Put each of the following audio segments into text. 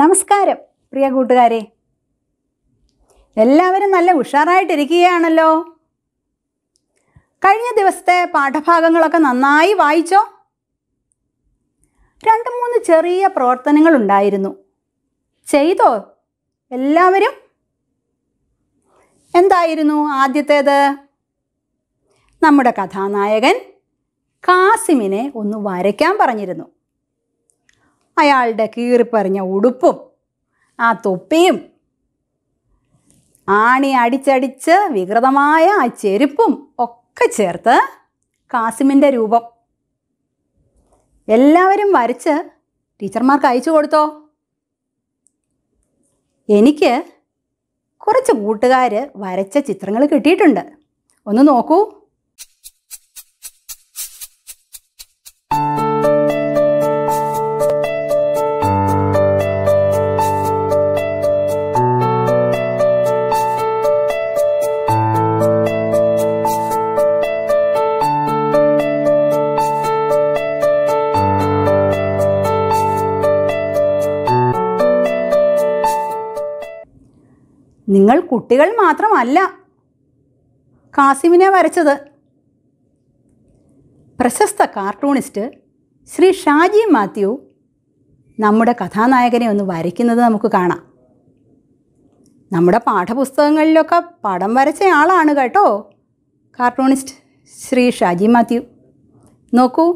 നമസ്കാരം പ്രിയ കൂട്ടുകാരെ എല്ലാവരും നല്ല ഉഷാറായിട്ടിരിക്കുകയാണല്ലോ കഴിഞ്ഞ ദിവസത്തെ പാഠഭാഗങ്ങളൊക്കെ നന്നായി വായിച്ചോ രണ്ട് മൂന്ന് ചെറിയ പ്രവർത്തനങ്ങൾ ഉണ്ടായിരുന്നു ചെയ്തോ എല്ലാവരും എന്തായിരുന്നു ആദ്യത്തേത് നമ്മുടെ കഥാനായകൻ കാസിമിനെ ഒന്ന് വരയ്ക്കാൻ പറഞ്ഞിരുന്നു അയാളുടെ കീറിപ്പറിഞ്ഞ ഉടുപ്പും ആ തൊപ്പിയും ആണി അടിച്ചടിച്ച് വികൃതമായ ആ ചെരുപ്പും ഒക്കെ ചേർത്ത് കാസിമിൻ്റെ രൂപം എല്ലാവരും വരച്ച് ടീച്ചർമാർക്ക് അയച്ചു കൊടുത്തോ എനിക്ക് കുറച്ച് കൂട്ടുകാർ വരച്ച ചിത്രങ്ങൾ കിട്ടിയിട്ടുണ്ട് ഒന്ന് നോക്കൂ നിങ്ങൾ കുട്ടികൾ മാത്രമല്ല കാസിമിനെ വരച്ചത് പ്രശസ്ത കാർട്ടൂണിസ്റ്റ് ശ്രീ ഷാജി മാത്യു നമ്മുടെ കഥാനായകനെ ഒന്ന് വരയ്ക്കുന്നത് നമുക്ക് കാണാം നമ്മുടെ പാഠപുസ്തകങ്ങളിലൊക്കെ പടം വരച്ച ആളാണ് കേട്ടോ കാർട്ടൂണിസ്റ്റ് ശ്രീ ഷാജി മാത്യു നോക്കൂ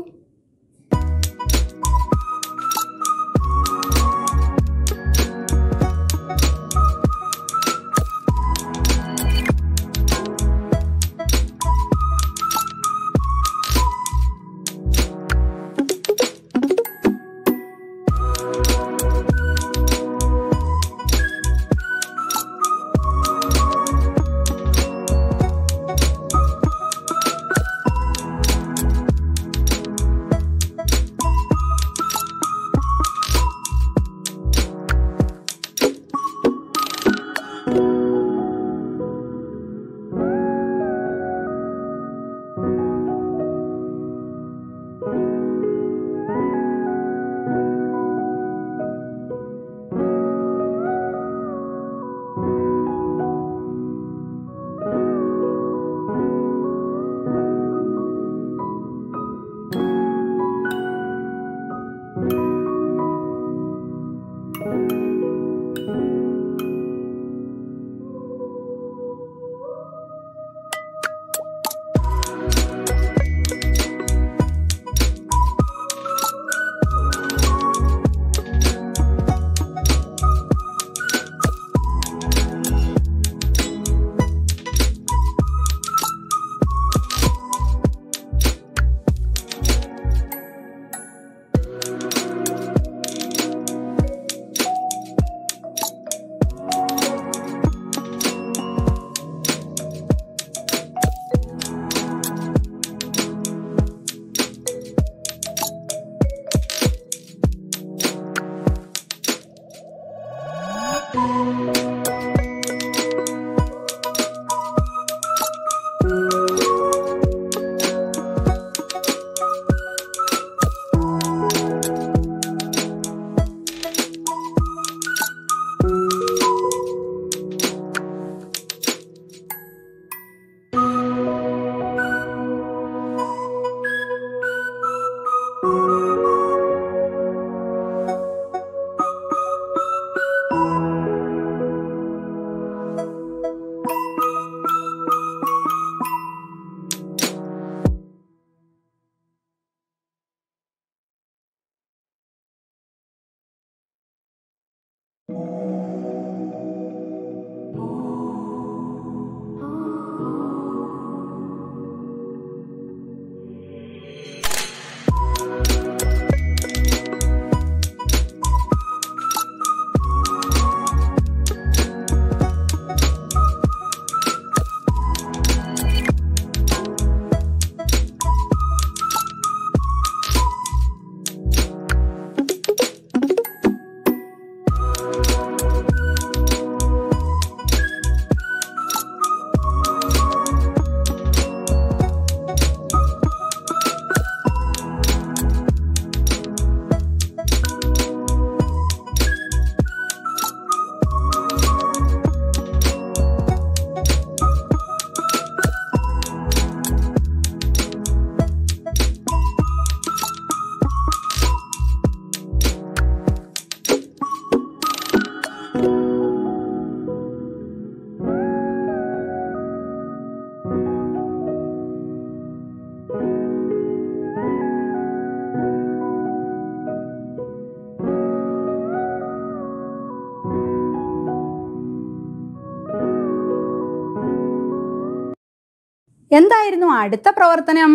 എന്തായിരുന്നു അടുത്ത പ്രവർത്തനം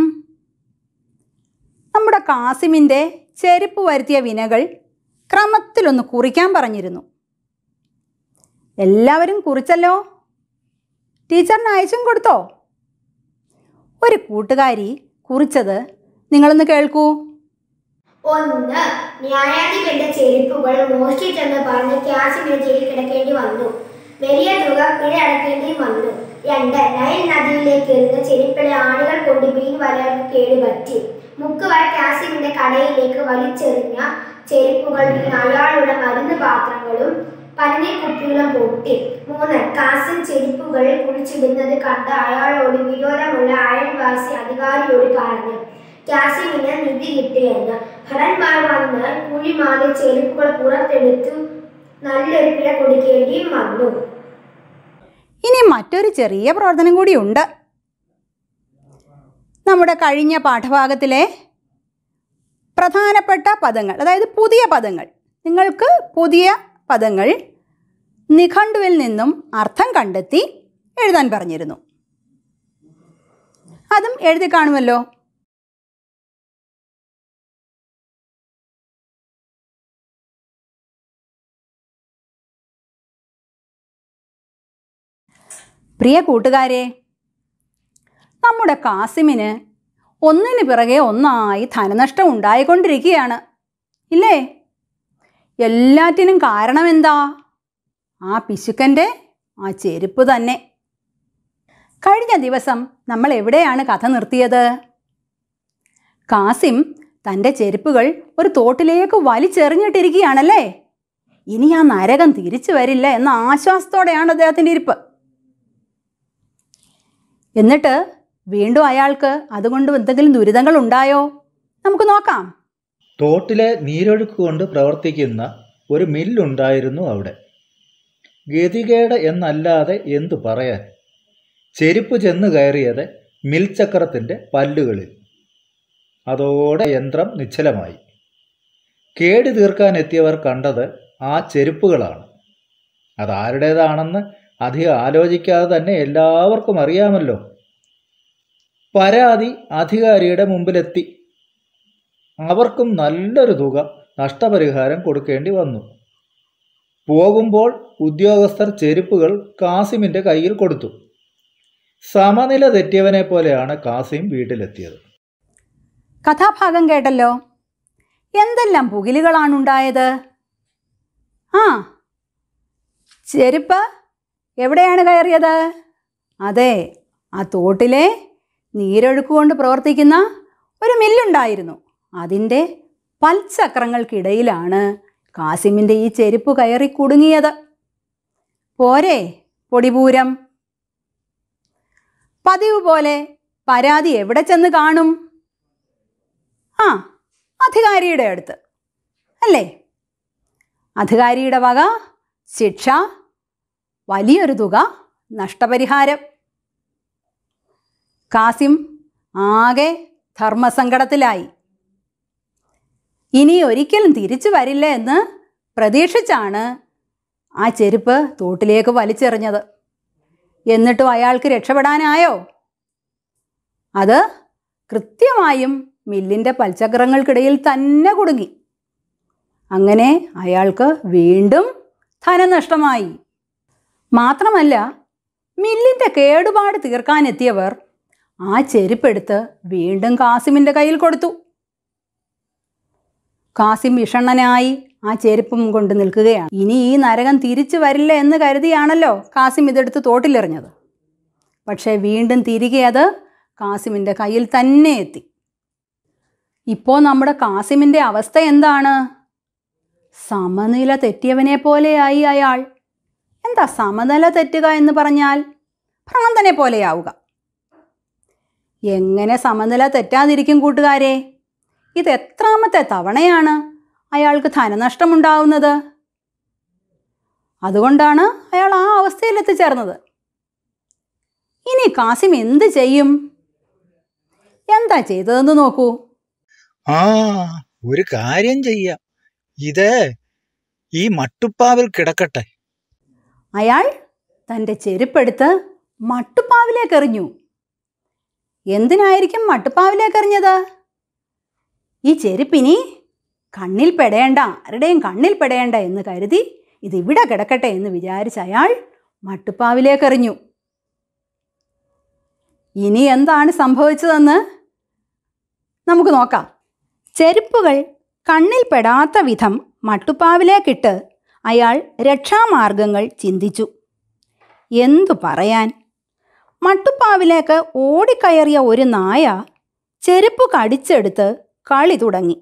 നമ്മുടെ കാസിമിൻ്റെ ചെരുപ്പ് വരുത്തിയ വിനകൾ ക്രമത്തിലൊന്ന് കുറിക്കാൻ പറഞ്ഞിരുന്നു എല്ലാവരും കുറിച്ചല്ലോ ടീച്ചറിന് അയച്ചും കൊടുത്തോ ഒരു കൂട്ടുകാരി കുറിച്ചത് നിങ്ങളൊന്ന് കേൾക്കൂ ഒന്ന് ന്യായാധിപന്റെ ചെരുപ്പുകൾ മോഷ്ടിച്ചെന്ന് പറഞ്ഞ് ക്യാഷിന് ജയിലിൽ കിടക്കേണ്ടി വന്നു വലിയ തുക പിഴ അടക്കേണ്ടി വന്നു രണ്ട് നയൻ നദിയിലേക്ക് എറിഞ്ഞ ചെരിപ്പിലെ ആണികൾ കൊണ്ട് മീൻ വലകൾക്ക് കേടുപറ്റി മുക്കുവ കാസിമിന്റെ കടയിലേക്ക് വലിച്ചെറിഞ്ഞ ചെരുപ്പുകൾ അയാളുടെ മരുന്ന് പാത്രങ്ങളും പനിനെ കുപ്പികളും പൊട്ടി മൂന്ന് കാസിം ചെരുപ്പുകൾ കുഴിച്ചിടുന്നത് കണ്ട് അയാളോട് വിരോധമുള്ള അയൽവാസി അധികാരിയോട് പറഞ്ഞു കാസിമിന് നിധി കിട്ടിയെന്ന് ഭടന്മാർ വന്ന് കുഴിമാറി ചെരുപ്പുകൾ പുറത്തെടുത്തു നല്ലൊരു പിഴ കൊടുക്കേണ്ടിയും വന്നു ഇനി മറ്റൊരു ചെറിയ പ്രവർത്തനം കൂടിയുണ്ട് നമ്മുടെ കഴിഞ്ഞ പാഠഭാഗത്തിലെ പ്രധാനപ്പെട്ട പദങ്ങൾ അതായത് പുതിയ പദങ്ങൾ നിങ്ങൾക്ക് പുതിയ പദങ്ങൾ നിഘണ്ടുവിൽ നിന്നും അർത്ഥം കണ്ടെത്തി എഴുതാൻ പറഞ്ഞിരുന്നു അതും എഴുതി കാണുമല്ലോ പ്രിയ കൂട്ടുകാരെ നമ്മുടെ കാസിമിന് ഒന്നിന് പിറകെ ഒന്നായി ധനനഷ്ടം ഉണ്ടായിക്കൊണ്ടിരിക്കുകയാണ് ഇല്ലേ എല്ലാറ്റിനും കാരണം എന്താ ആ പിശുക്കൻ്റെ ആ ചെരുപ്പ് തന്നെ കഴിഞ്ഞ ദിവസം നമ്മൾ എവിടെയാണ് കഥ നിർത്തിയത് കാസിം തൻ്റെ ചെരുപ്പുകൾ ഒരു തോട്ടിലേക്ക് വലിച്ചെറിഞ്ഞിട്ടിരിക്കുകയാണല്ലേ ഇനി ആ നരകം തിരിച്ചു വരില്ല എന്ന ആശ്വാസത്തോടെയാണ് അദ്ദേഹത്തിൻ്റെ ഇരിപ്പ് എന്നിട്ട് വീണ്ടും അയാൾക്ക് അതുകൊണ്ട് എന്തെങ്കിലും ദുരിതങ്ങൾ ഉണ്ടായോ നമുക്ക് നോക്കാം തോട്ടിലെ നീരൊഴുക്ക് കൊണ്ട് പ്രവർത്തിക്കുന്ന ഒരു മില്ലുണ്ടായിരുന്നു അവിടെ ഗതികേട് എന്നല്ലാതെ എന്തു പറയാൻ ചെരുപ്പ് ചെന്ന് കയറിയത് മിൽചക്രത്തിൻ്റെ പല്ലുകളിൽ അതോടെ യന്ത്രം നിശ്ചലമായി കേടി തീർക്കാനെത്തിയവർ കണ്ടത് ആ ചെരുപ്പുകളാണ് അതാരുടേതാണെന്ന് അധികം ആലോചിക്കാതെ തന്നെ എല്ലാവർക്കും അറിയാമല്ലോ പരാതി അധികാരിയുടെ മുമ്പിലെത്തി അവർക്കും നല്ലൊരു തുക നഷ്ടപരിഹാരം കൊടുക്കേണ്ടി വന്നു പോകുമ്പോൾ ഉദ്യോഗസ്ഥർ ചെരുപ്പുകൾ കാസിമിൻ്റെ കയ്യിൽ കൊടുത്തു സമനില തെറ്റിയവനെ പോലെയാണ് കാസിം വീട്ടിലെത്തിയത് കഥാഭാഗം കേട്ടല്ലോ എന്തെല്ലാം പുകിലുകളാണുണ്ടായത് ആ ചെരുപ്പ് എവിടെയാണ് കയറിയത് അതെ ആ തോട്ടിലെ നീരൊഴുക്കുകൊണ്ട് പ്രവർത്തിക്കുന്ന ഒരു മില്ലുണ്ടായിരുന്നു അതിൻ്റെ പൽചക്രങ്ങൾക്കിടയിലാണ് കാസിമിൻ്റെ ഈ ചെരുപ്പ് കയറി കുടുങ്ങിയത് പോരെ പൊടിപൂരം പതിവ് പോലെ പരാതി എവിടെ ചെന്ന് കാണും ആ അധികാരിയുടെ അടുത്ത് അല്ലേ അധികാരിയുടെ വക ശിക്ഷ വലിയൊരു തുക നഷ്ടപരിഹാരം കാസിം ആകെ ധർമ്മസങ്കടത്തിലായി ഇനി ഒരിക്കലും തിരിച്ചു വരില്ല എന്ന് പ്രതീക്ഷിച്ചാണ് ആ ചെരുപ്പ് തോട്ടിലേക്ക് വലിച്ചെറിഞ്ഞത് എന്നിട്ടും അയാൾക്ക് രക്ഷപ്പെടാനായോ അത് കൃത്യമായും മില്ലിൻ്റെ പൽചക്രങ്ങൾക്കിടയിൽ തന്നെ കുടുങ്ങി അങ്ങനെ അയാൾക്ക് വീണ്ടും ധനനഷ്ടമായി മാത്രമല്ല മില്ലിൻ്റെ കേടുപാട് തീർക്കാനെത്തിയവർ ആ ചെരുപ്പെടുത്ത് വീണ്ടും കാസിമിൻ്റെ കയ്യിൽ കൊടുത്തു കാസിം വിഷണ്ണനായി ആ ചെരുപ്പും കൊണ്ട് നിൽക്കുകയാണ് ഇനി ഈ നരകം തിരിച്ചു വരില്ല എന്ന് കരുതിയാണല്ലോ കാസിം ഇതെടുത്ത് തോട്ടിലെറിഞ്ഞത് പക്ഷേ വീണ്ടും തിരികെ അത് കാസിമിൻ്റെ കയ്യിൽ തന്നെ എത്തി ഇപ്പോൾ നമ്മുടെ കാസിമിൻ്റെ അവസ്ഥ എന്താണ് സമനില തെറ്റിയവനെ പോലെയായി അയാൾ എന്താ സമനില തെറ്റുക എന്ന് പറഞ്ഞാൽ ഭ്രാന്തനെ പോലെയാവുക എങ്ങനെ സമനില തെറ്റാതിരിക്കും കൂട്ടുകാരെ ഇത് എത്രാമത്തെ തവണയാണ് അയാൾക്ക് ധനനഷ്ടമുണ്ടാവുന്നത് അതുകൊണ്ടാണ് അയാൾ ആ അവസ്ഥയിൽ എത്തിച്ചേർന്നത് ഇനി കാസിം എന്ത് ചെയ്യും എന്താ ചെയ്തതെന്ന് നോക്കൂ ആ ഒരു കാര്യം ചെയ്യാം ഇത് ഈ മട്ടുപ്പാവിൽ കിടക്കട്ടെ അയാൾ തൻ്റെ ചെരുപ്പെടുത്ത് എറിഞ്ഞു എന്തിനായിരിക്കും എറിഞ്ഞത് ഈ ചെരുപ്പിനി കണ്ണിൽ പെടേണ്ട ആരുടെയും കണ്ണിൽ പെടേണ്ട എന്ന് കരുതി ഇതിവിടെ കിടക്കട്ടെ എന്ന് വിചാരിച്ച അയാൾ എറിഞ്ഞു ഇനി എന്താണ് സംഭവിച്ചതെന്ന് നമുക്ക് നോക്കാം ചെരുപ്പുകൾ കണ്ണിൽ പെടാത്ത വിധം മട്ടുപ്പാവിലേക്കിട്ട് അയാൾ രക്ഷാമാർഗങ്ങൾ ചിന്തിച്ചു എന്തു പറയാൻ മട്ടുപ്പാവിലേക്ക് ഓടിക്കയറിയ ഒരു നായ ചെരുപ്പ് കടിച്ചെടുത്ത് കളി തുടങ്ങി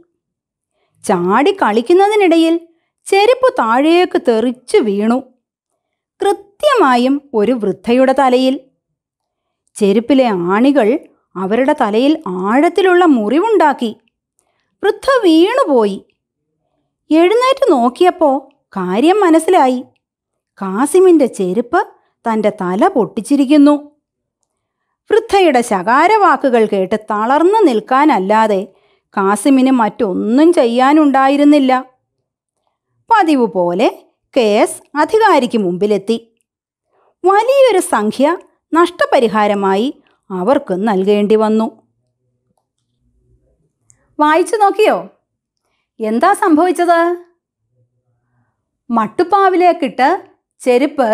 ചാടി കളിക്കുന്നതിനിടയിൽ ചെരുപ്പ് താഴേക്ക് തെറിച്ചു വീണു കൃത്യമായും ഒരു വൃദ്ധയുടെ തലയിൽ ചെരുപ്പിലെ ആണികൾ അവരുടെ തലയിൽ ആഴത്തിലുള്ള മുറിവുണ്ടാക്കി വൃദ്ധ വീണുപോയി എഴുന്നേറ്റ് നോക്കിയപ്പോൾ കാര്യം മനസ്സിലായി കാസിമിൻ്റെ ചെരുപ്പ് തൻ്റെ തല പൊട്ടിച്ചിരിക്കുന്നു വൃദ്ധയുടെ ശകാരവാക്കുകൾ കേട്ട് തളർന്നു നിൽക്കാനല്ലാതെ കാസിമിന് മറ്റൊന്നും ചെയ്യാനുണ്ടായിരുന്നില്ല പതിവ് പോലെ കേസ് അധികാരിക്ക് മുമ്പിലെത്തി വലിയൊരു സംഖ്യ നഷ്ടപരിഹാരമായി അവർക്ക് നൽകേണ്ടി വന്നു വായിച്ചു നോക്കിയോ എന്താ സംഭവിച്ചത് മട്ടുപ്പാവിലേക്കിട്ട് ചെരുപ്പ്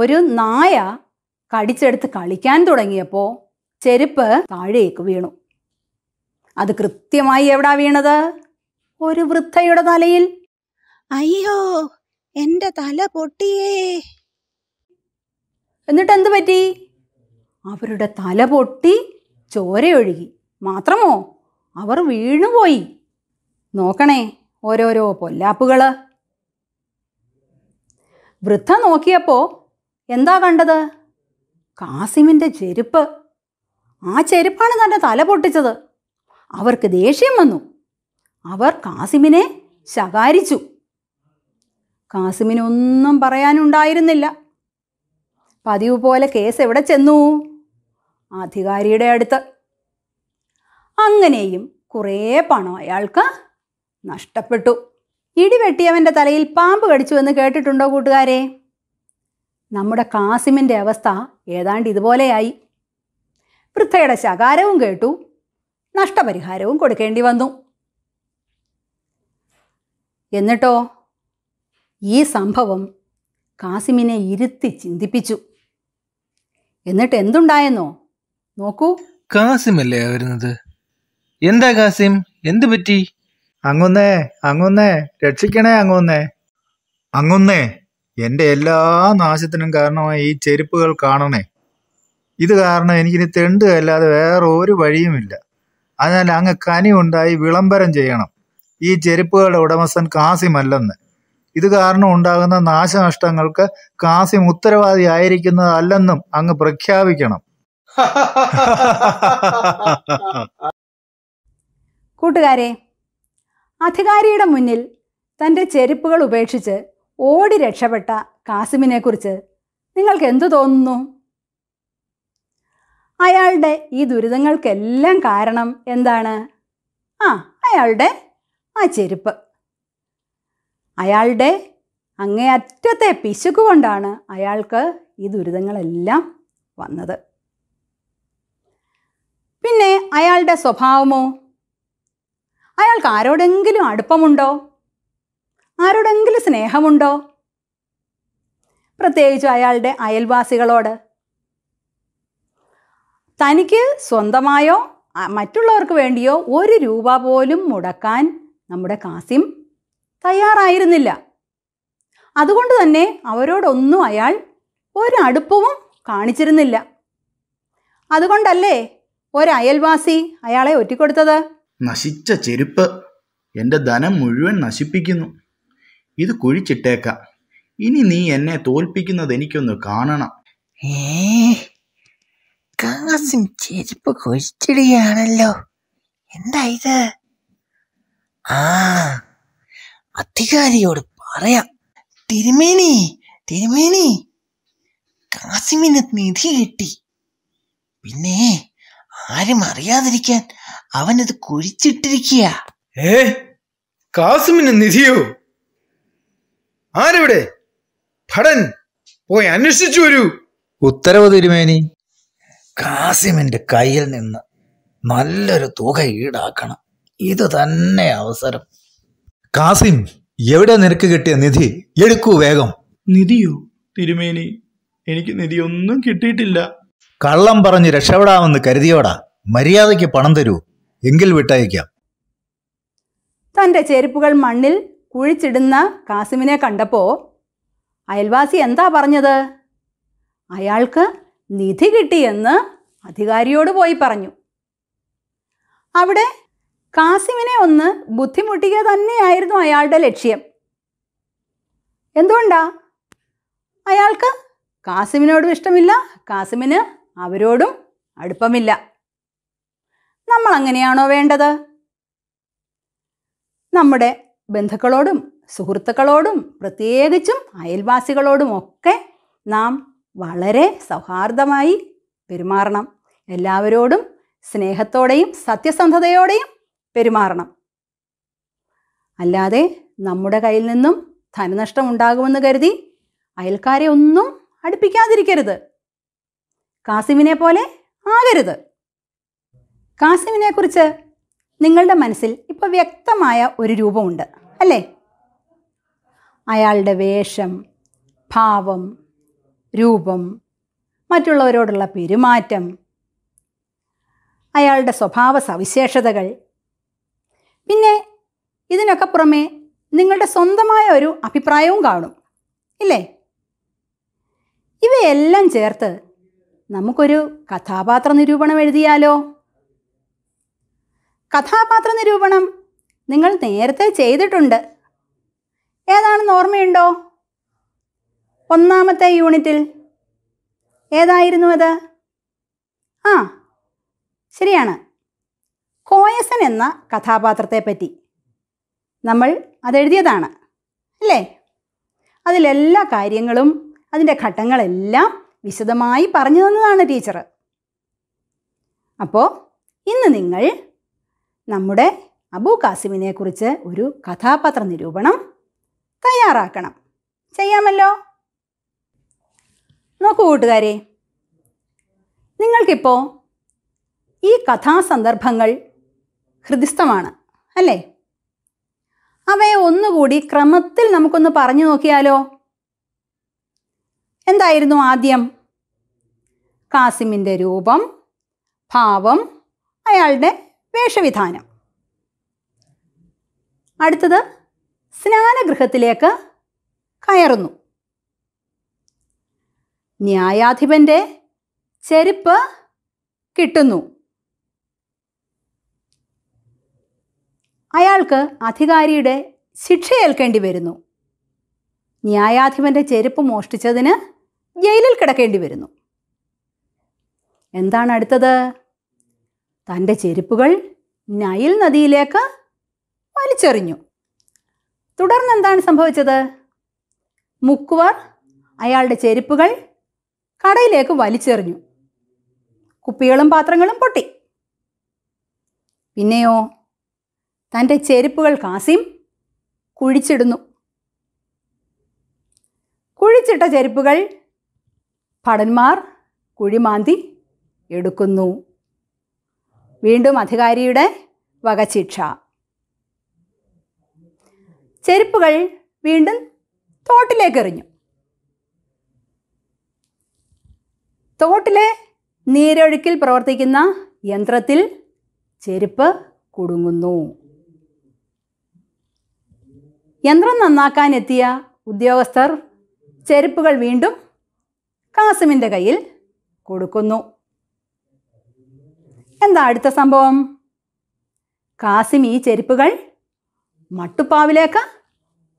ഒരു നായ കടിച്ചെടുത്ത് കളിക്കാൻ തുടങ്ങിയപ്പോൾ ചെരുപ്പ് താഴേക്ക് വീണു അത് കൃത്യമായി എവിടാ വീണത് ഒരു വൃദ്ധയുടെ തലയിൽ അയ്യോ എന്റെ തല പൊട്ടിയേ എന്നിട്ട് എന്ത് പറ്റി അവരുടെ തല പൊട്ടി ചോരയൊഴുകി മാത്രമോ അവർ വീണുപോയി നോക്കണേ ഓരോരോ പൊല്ലാപ്പുകള് വൃദ്ധ നോക്കിയപ്പോൾ എന്താ കണ്ടത് കാസിമിൻ്റെ ചെരുപ്പ് ആ ചെരുപ്പാണ് തൻ്റെ തല പൊട്ടിച്ചത് അവർക്ക് ദേഷ്യം വന്നു അവർ കാസിമിനെ ശകാരിച്ചു കാസിമിനൊന്നും പറയാനുണ്ടായിരുന്നില്ല പതിവ് പോലെ കേസ് എവിടെ ചെന്നു അധികാരിയുടെ അടുത്ത് അങ്ങനെയും കുറേ പണം അയാൾക്ക് നഷ്ടപ്പെട്ടു ഇടിവെട്ടിയവൻ്റെ തലയിൽ പാമ്പ് കടിച്ചു എന്ന് കേട്ടിട്ടുണ്ടോ കൂട്ടുകാരെ നമ്മുടെ കാസിമിൻ്റെ അവസ്ഥ ഏതാണ്ട് ഇതുപോലെയായി വൃദ്ധയുടെ ശകാരവും കേട്ടു നഷ്ടപരിഹാരവും കൊടുക്കേണ്ടി വന്നു എന്നിട്ടോ ഈ സംഭവം കാസിമിനെ ഇരുത്തി ചിന്തിപ്പിച്ചു എന്നിട്ട് എന്തുണ്ടായെന്നോ നോക്കൂ കാസിമല്ലേ വരുന്നത് എന്താ കാസിം എന്തു പറ്റി അങ്ങൊന്നേ അങ്ങൊന്നേ രക്ഷിക്കണേ അങ്ങൊന്നേ അങ്ങൊന്നേ എന്റെ എല്ലാ നാശത്തിനും കാരണമായി ഈ ചെരുപ്പുകൾ കാണണേ ഇത് കാരണം എനിക്കിനി തെണ്ട് അല്ലാതെ വേറെ ഒരു വഴിയുമില്ല അതിനാൽ അങ്ങ് കനി ഉണ്ടായി വിളംബരം ചെയ്യണം ഈ ചെരുപ്പുകളുടെ ഉടമസ്ഥൻ കാസിമല്ലെന്ന് ഇത് കാരണം ഉണ്ടാകുന്ന നാശനഷ്ടങ്ങൾക്ക് കാസിം ഉത്തരവാദി ആയിരിക്കുന്നതല്ലെന്നും അങ്ങ് പ്രഖ്യാപിക്കണം കൂട്ടുകാരെ അധികാരിയുടെ മുന്നിൽ തൻ്റെ ചെരുപ്പുകൾ ഉപേക്ഷിച്ച് ഓടി രക്ഷപ്പെട്ട കാസിമിനെക്കുറിച്ച് നിങ്ങൾക്ക് എന്തു തോന്നുന്നു അയാളുടെ ഈ ദുരിതങ്ങൾക്കെല്ലാം കാരണം എന്താണ് ആ അയാളുടെ ആ ചെരുപ്പ് അയാളുടെ അങ്ങേയറ്റത്തെ പിശുക്ക് കൊണ്ടാണ് അയാൾക്ക് ഈ ദുരിതങ്ങളെല്ലാം വന്നത് പിന്നെ അയാളുടെ സ്വഭാവമോ അയാൾക്ക് ആരോടെങ്കിലും അടുപ്പമുണ്ടോ ആരോടെങ്കിലും സ്നേഹമുണ്ടോ പ്രത്യേകിച്ച് അയാളുടെ അയൽവാസികളോട് തനിക്ക് സ്വന്തമായോ മറ്റുള്ളവർക്ക് വേണ്ടിയോ ഒരു രൂപ പോലും മുടക്കാൻ നമ്മുടെ കാസിം തയ്യാറായിരുന്നില്ല അതുകൊണ്ട് തന്നെ അവരോടൊന്നും അയാൾ ഒരടുപ്പവും കാണിച്ചിരുന്നില്ല അതുകൊണ്ടല്ലേ ഒരയൽവാസി അയാളെ ഒറ്റിക്കൊടുത്തത് നശിച്ച ചെരുപ്പ് എൻ്റെ ധനം മുഴുവൻ നശിപ്പിക്കുന്നു ഇത് കുഴിച്ചിട്ടേക്കാം ഇനി നീ എന്നെ തോൽപ്പിക്കുന്നത് എനിക്കൊന്ന് കാണണം കാസിം ചെരുപ്പ് കുഴിച്ചിടുകയാണല്ലോ എന്താ ഇത് ആ അധികാരിയോട് പറയാം തിരുമേനി തിരുമേനി കാസിമിന് നിധി കിട്ടി പിന്നെ ആരും അറിയാതിരിക്കാൻ അവനത് കുഴിച്ചിട്ടിരിക്കുക ഏ കാസിമിന് നിധിയോ ആരെവിടെ ഭടൻ പോയി അന്വേഷിച്ചു വരൂ ഉത്തരവ് തിരുമേനി കാസിമിന്റെ കയ്യിൽ നിന്ന് നല്ലൊരു തുക ഈടാക്കണം ഇത് തന്നെ അവസരം കാസിം എവിടെ നിനക്ക് കിട്ടിയ നിധി എടുക്കൂ വേഗം നിധിയോ തിരുമേനി എനിക്ക് നിധിയൊന്നും കിട്ടിയിട്ടില്ല കള്ളം പറഞ്ഞ് രക്ഷപ്പെടാമെന്ന് കരുതിയോടാ മര്യാദയ്ക്ക് പണം തരൂ എങ്കിൽ വിട്ടയക്കാം തന്റെ ചെരുപ്പുകൾ മണ്ണിൽ കുഴിച്ചിടുന്ന കാസിമിനെ കണ്ടപ്പോൾ അയൽവാസി എന്താ പറഞ്ഞത് അയാൾക്ക് നിധി കിട്ടിയെന്ന് അധികാരിയോട് പോയി പറഞ്ഞു അവിടെ കാസിമിനെ ഒന്ന് ബുദ്ധിമുട്ടിക്കുക തന്നെയായിരുന്നു അയാളുടെ ലക്ഷ്യം എന്തുകൊണ്ടാ അയാൾക്ക് കാസിമിനോടും ഇഷ്ടമില്ല കാസിമിന് അവരോടും അടുപ്പമില്ല നമ്മൾ അങ്ങനെയാണോ വേണ്ടത് നമ്മുടെ ബന്ധുക്കളോടും സുഹൃത്തുക്കളോടും പ്രത്യേകിച്ചും അയൽവാസികളോടും ഒക്കെ നാം വളരെ സൗഹാർദ്ദമായി പെരുമാറണം എല്ലാവരോടും സ്നേഹത്തോടെയും സത്യസന്ധതയോടെയും പെരുമാറണം അല്ലാതെ നമ്മുടെ കയ്യിൽ നിന്നും ധനനഷ്ടം ഉണ്ടാകുമെന്ന് കരുതി അയൽക്കാരെ ഒന്നും അടുപ്പിക്കാതിരിക്കരുത് കാസിമിനെ പോലെ ആകരുത് കാസിമിനെക്കുറിച്ച് നിങ്ങളുടെ മനസ്സിൽ ഇപ്പോൾ വ്യക്തമായ ഒരു രൂപമുണ്ട് അല്ലേ അയാളുടെ വേഷം ഭാവം രൂപം മറ്റുള്ളവരോടുള്ള പെരുമാറ്റം അയാളുടെ സ്വഭാവ സവിശേഷതകൾ പിന്നെ ഇതിനൊക്കെ പുറമേ നിങ്ങളുടെ സ്വന്തമായ ഒരു അഭിപ്രായവും കാണും ഇല്ലേ ഇവയെല്ലാം ചേർത്ത് നമുക്കൊരു കഥാപാത്ര നിരൂപണം എഴുതിയാലോ കഥാപാത്ര നിരൂപണം നിങ്ങൾ നേരത്തെ ചെയ്തിട്ടുണ്ട് ഏതാണെന്ന് ഓർമ്മയുണ്ടോ ഒന്നാമത്തെ യൂണിറ്റിൽ ഏതായിരുന്നു അത് ആ ശരിയാണ് കോയസൻ എന്ന കഥാപാത്രത്തെ പറ്റി നമ്മൾ അതെഴുതിയതാണ് അല്ലേ അതിലെല്ലാ കാര്യങ്ങളും അതിൻ്റെ ഘട്ടങ്ങളെല്ലാം വിശദമായി പറഞ്ഞു തന്നതാണ് ടീച്ചർ അപ്പോൾ ഇന്ന് നിങ്ങൾ നമ്മുടെ അബു കാസിമിനെ കുറിച്ച് ഒരു കഥാപാത്ര നിരൂപണം തയ്യാറാക്കണം ചെയ്യാമല്ലോ നോക്കൂ കൂട്ടുകാരെ നിങ്ങൾക്കിപ്പോൾ ഈ കഥാസന്ദർഭങ്ങൾ ഹൃദിസ്ഥമാണ് അല്ലേ അവയെ ഒന്നുകൂടി ക്രമത്തിൽ നമുക്കൊന്ന് പറഞ്ഞു നോക്കിയാലോ എന്തായിരുന്നു ആദ്യം കാസിമിൻ്റെ രൂപം ഭാവം അയാളുടെ വേഷവിധാനം അടുത്തത് സ്നാനഗൃഹത്തിലേക്ക് കയറുന്നു ന്യായാധിപൻ്റെ ചെരുപ്പ് കിട്ടുന്നു അയാൾക്ക് അധികാരിയുടെ ശിക്ഷയേൽക്കേണ്ടി വരുന്നു ന്യായാധിപൻ്റെ ചെരുപ്പ് മോഷ്ടിച്ചതിന് ജയിലിൽ കിടക്കേണ്ടി വരുന്നു എന്താണ് അടുത്തത് തൻ്റെ ചെരുപ്പുകൾ നൈൽ നദിയിലേക്ക് വലിച്ചെറിഞ്ഞു തുടർന്ന് എന്താണ് സംഭവിച്ചത് മുക്കുവർ അയാളുടെ ചെരുപ്പുകൾ കടയിലേക്ക് വലിച്ചെറിഞ്ഞു കുപ്പികളും പാത്രങ്ങളും പൊട്ടി പിന്നെയോ തൻ്റെ ചെരുപ്പുകൾ കാസിം കുഴിച്ചിടുന്നു കുഴിച്ചിട്ട ചെരുപ്പുകൾ ഭടന്മാർ കുഴിമാന്തി എടുക്കുന്നു വീണ്ടും അധികാരിയുടെ വകശിക്ഷ ചെരുപ്പുകൾ വീണ്ടും തോട്ടിലേക്ക് എറിഞ്ഞു തോട്ടിലെ നീരൊഴുക്കിൽ പ്രവർത്തിക്കുന്ന യന്ത്രത്തിൽ ചെരുപ്പ് കുടുങ്ങുന്നു യന്ത്രം നന്നാക്കാനെത്തിയ ഉദ്യോഗസ്ഥർ ചെരുപ്പുകൾ വീണ്ടും കാസിമിന്റെ കയ്യിൽ കൊടുക്കുന്നു എന്താ അടുത്ത സംഭവം കാസിം ഈ ചെരുപ്പുകൾ മട്ടുപ്പാവിലേക്ക്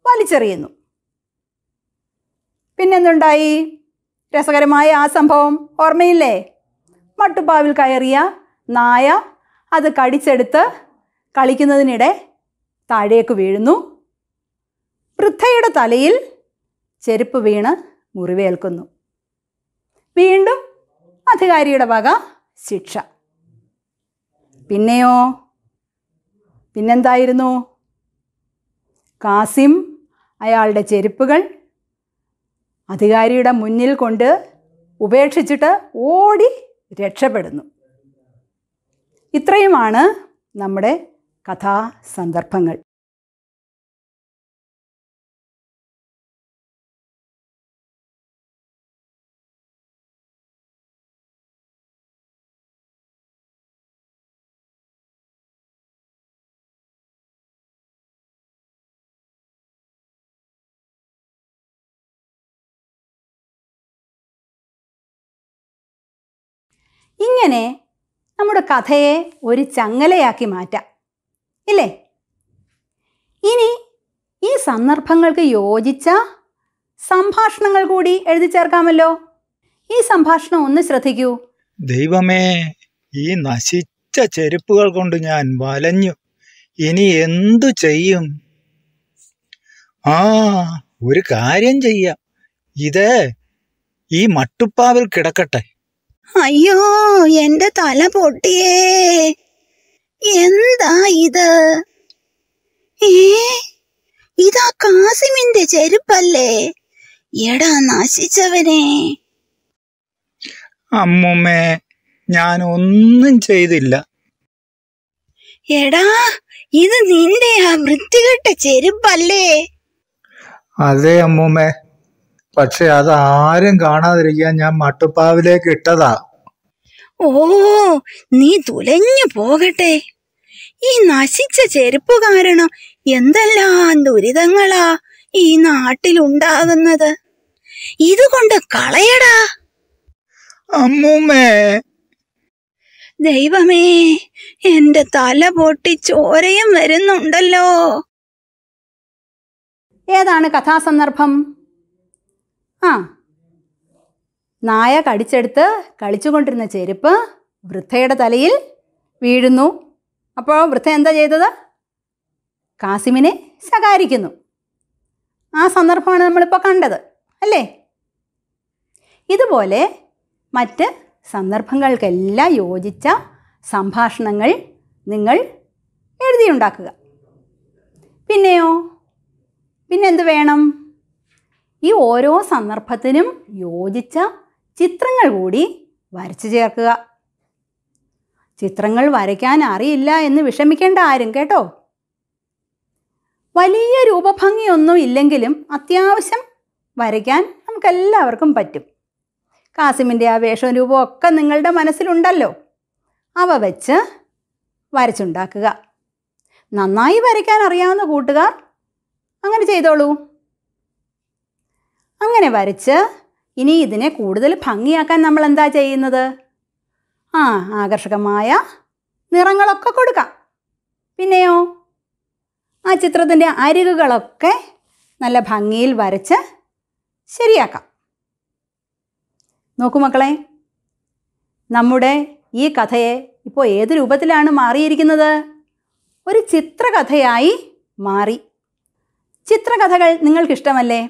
വലിച്ചെറിയുന്നു പിന്നെന്തുണ്ടായി രസകരമായ ആ സംഭവം ഓർമ്മയില്ലേ മട്ടുപ്പാവിൽ കയറിയ നായ അത് കടിച്ചെടുത്ത് കളിക്കുന്നതിനിടെ താഴേക്ക് വീഴുന്നു വൃദ്ധയുടെ തലയിൽ ചെരുപ്പ് വീണ് മുറിവേൽക്കുന്നു വീണ്ടും അധികാരിയുടെ വക ശിക്ഷ പിന്നെയോ പിന്നെന്തായിരുന്നു കാസിം അയാളുടെ ചെരുപ്പുകൾ അധികാരിയുടെ മുന്നിൽ കൊണ്ട് ഉപേക്ഷിച്ചിട്ട് ഓടി രക്ഷപ്പെടുന്നു ഇത്രയുമാണ് നമ്മുടെ കഥാസന്ദർഭങ്ങൾ ഇങ്ങനെ നമ്മുടെ കഥയെ ഒരു ചങ്ങലയാക്കി മാറ്റാം ഇല്ലേ ഇനി ഈ സന്ദർഭങ്ങൾക്ക് യോജിച്ച സംഭാഷണങ്ങൾ കൂടി എഴുതി ചേർക്കാമല്ലോ ഈ സംഭാഷണം ഒന്ന് ശ്രദ്ധിക്കൂ ദൈവമേ ഈ നശിച്ച ചെരുപ്പുകൾ കൊണ്ട് ഞാൻ വലഞ്ഞു ഇനി എന്തു ചെയ്യും ആ ഒരു കാര്യം ചെയ്യാം ഇത് ഈ മട്ടുപ്പാവിൽ കിടക്കട്ടെ അയ്യോ എന്റെ തല പൊട്ടിയേ എന്താ ഇത് ഏ ഇതാ കാസിമിന്റെ ചെരുപ്പല്ലേ എടാ നശിച്ചവനെ അമ്മുമ്മേ ഞാൻ ഒന്നും ചെയ്തില്ല എടാ ഇത് നിന്റെ ആ വൃത്തികെട്ട ചെരുപ്പല്ലേ അതെ അമ്മൂമ്മേ പക്ഷെ അത് ആരും കാണാതിരിക്കാൻ ഞാൻ മട്ടുപ്പാവിലേക്ക് ഇട്ടതാ ഓ നീ തുലഞ്ഞു പോകട്ടെ ഈ നശിച്ച ചെരുപ്പ് കാരണം എന്തെല്ലാം ദുരിതങ്ങളാ ഈ ഉണ്ടാകുന്നത് ഇതുകൊണ്ട് കളയടാ അമ്മൂമ്മേ ദൈവമേ എന്റെ തല പൊട്ടി ചോരയും വരുന്നുണ്ടല്ലോ ഏതാണ് കഥാസന്ദർഭം ആ നായ കടിച്ചെടുത്ത് കളിച്ചുകൊണ്ടിരുന്ന ചെരുപ്പ് വൃദ്ധയുടെ തലയിൽ വീഴുന്നു അപ്പോൾ വൃദ്ധ എന്താ ചെയ്തത് കാസിമിനെ ശകാരിക്കുന്നു ആ സന്ദർഭമാണ് നമ്മളിപ്പോൾ കണ്ടത് അല്ലേ ഇതുപോലെ മറ്റ് സന്ദർഭങ്ങൾക്കെല്ലാം യോജിച്ച സംഭാഷണങ്ങൾ നിങ്ങൾ എഴുതിയുണ്ടാക്കുക പിന്നെയോ പിന്നെന്ത് വേണം ഈ ഓരോ സന്ദർഭത്തിനും യോജിച്ച ചിത്രങ്ങൾ കൂടി വരച്ചു ചേർക്കുക ചിത്രങ്ങൾ വരയ്ക്കാൻ അറിയില്ല എന്ന് വിഷമിക്കേണ്ട ആരും കേട്ടോ വലിയ രൂപഭംഗിയൊന്നും ഇല്ലെങ്കിലും അത്യാവശ്യം വരയ്ക്കാൻ നമുക്കെല്ലാവർക്കും പറ്റും കാസിമിൻ്റെ ആ വേഷവും രൂപമൊക്കെ ഒക്കെ നിങ്ങളുടെ മനസ്സിലുണ്ടല്ലോ അവ വെച്ച് വരച്ചുണ്ടാക്കുക നന്നായി വരയ്ക്കാൻ അറിയാവുന്ന കൂട്ടുകാർ അങ്ങനെ ചെയ്തോളൂ അങ്ങനെ വരച്ച് ഇനി ഇതിനെ കൂടുതൽ ഭംഗിയാക്കാൻ നമ്മൾ എന്താ ചെയ്യുന്നത് ആ ആകർഷകമായ നിറങ്ങളൊക്കെ കൊടുക്കാം പിന്നെയോ ആ ചിത്രത്തിൻ്റെ അരികുകളൊക്കെ നല്ല ഭംഗിയിൽ വരച്ച് ശരിയാക്കാം നോക്കൂ മക്കളെ നമ്മുടെ ഈ കഥയെ ഇപ്പോൾ ഏത് രൂപത്തിലാണ് മാറിയിരിക്കുന്നത് ഒരു ചിത്രകഥയായി മാറി ചിത്രകഥകൾ നിങ്ങൾക്കിഷ്ടമല്ലേ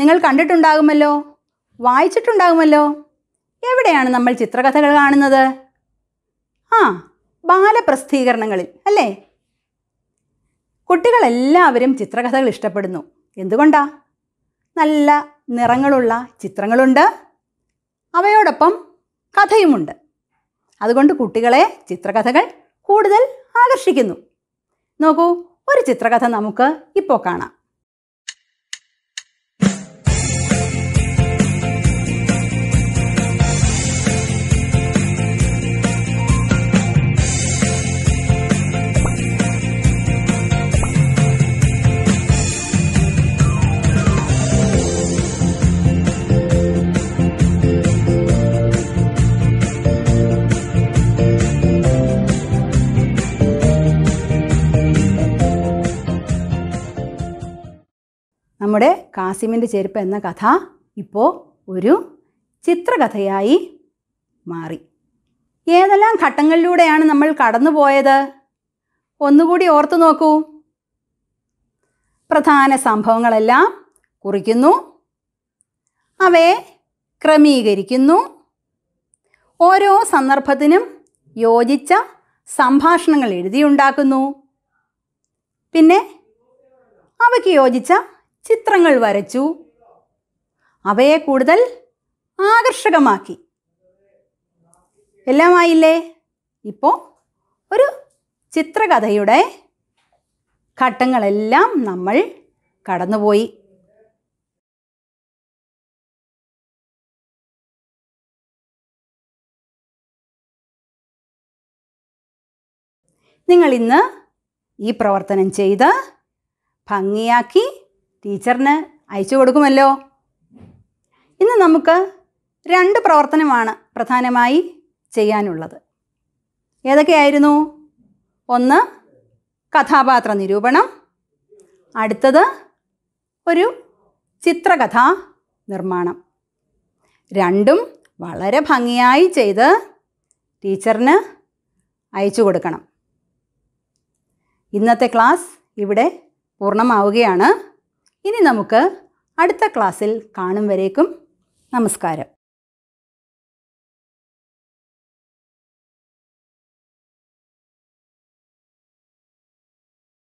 നിങ്ങൾ കണ്ടിട്ടുണ്ടാകുമല്ലോ വായിച്ചിട്ടുണ്ടാകുമല്ലോ എവിടെയാണ് നമ്മൾ ചിത്രകഥകൾ കാണുന്നത് ആ ബാലപ്രസിദ്ധീകരണങ്ങളിൽ അല്ലേ കുട്ടികളെല്ലാവരും ചിത്രകഥകൾ ഇഷ്ടപ്പെടുന്നു എന്തുകൊണ്ടാ നല്ല നിറങ്ങളുള്ള ചിത്രങ്ങളുണ്ട് അവയോടൊപ്പം കഥയുമുണ്ട് അതുകൊണ്ട് കുട്ടികളെ ചിത്രകഥകൾ കൂടുതൽ ആകർഷിക്കുന്നു നോക്കൂ ഒരു ചിത്രകഥ നമുക്ക് ഇപ്പോൾ കാണാം നമ്മുടെ കാസിമിൻ്റെ ചെരുപ്പ് എന്ന കഥ ഇപ്പോൾ ഒരു ചിത്രകഥയായി മാറി ഏതെല്ലാം ഘട്ടങ്ങളിലൂടെയാണ് നമ്മൾ കടന്നുപോയത് ഒന്നുകൂടി ഓർത്തു നോക്കൂ പ്രധാന സംഭവങ്ങളെല്ലാം കുറിക്കുന്നു അവയെ ക്രമീകരിക്കുന്നു ഓരോ സന്ദർഭത്തിനും യോജിച്ച സംഭാഷണങ്ങൾ എഴുതിയുണ്ടാക്കുന്നു പിന്നെ അവയ്ക്ക് യോജിച്ച ചിത്രങ്ങൾ വരച്ചു അവയെ കൂടുതൽ ആകർഷകമാക്കി എല്ലാമായില്ലേ ഇപ്പോൾ ഒരു ചിത്രകഥയുടെ ഘട്ടങ്ങളെല്ലാം നമ്മൾ കടന്നുപോയി നിങ്ങൾ ഇന്ന് ഈ പ്രവർത്തനം ചെയ്ത് ഭംഗിയാക്കി ടീച്ചറിന് അയച്ചു കൊടുക്കുമല്ലോ ഇന്ന് നമുക്ക് രണ്ട് പ്രവർത്തനമാണ് പ്രധാനമായി ചെയ്യാനുള്ളത് ഏതൊക്കെയായിരുന്നു ഒന്ന് കഥാപാത്ര നിരൂപണം അടുത്തത് ഒരു ചിത്രകഥാ നിർമ്മാണം രണ്ടും വളരെ ഭംഗിയായി ചെയ്ത് ടീച്ചറിന് അയച്ചു കൊടുക്കണം ഇന്നത്തെ ക്ലാസ് ഇവിടെ പൂർണ്ണമാവുകയാണ് ഇനി നമുക്ക് അടുത്ത ക്ലാസ്സിൽ കാണും വരേക്കും നമസ്കാരം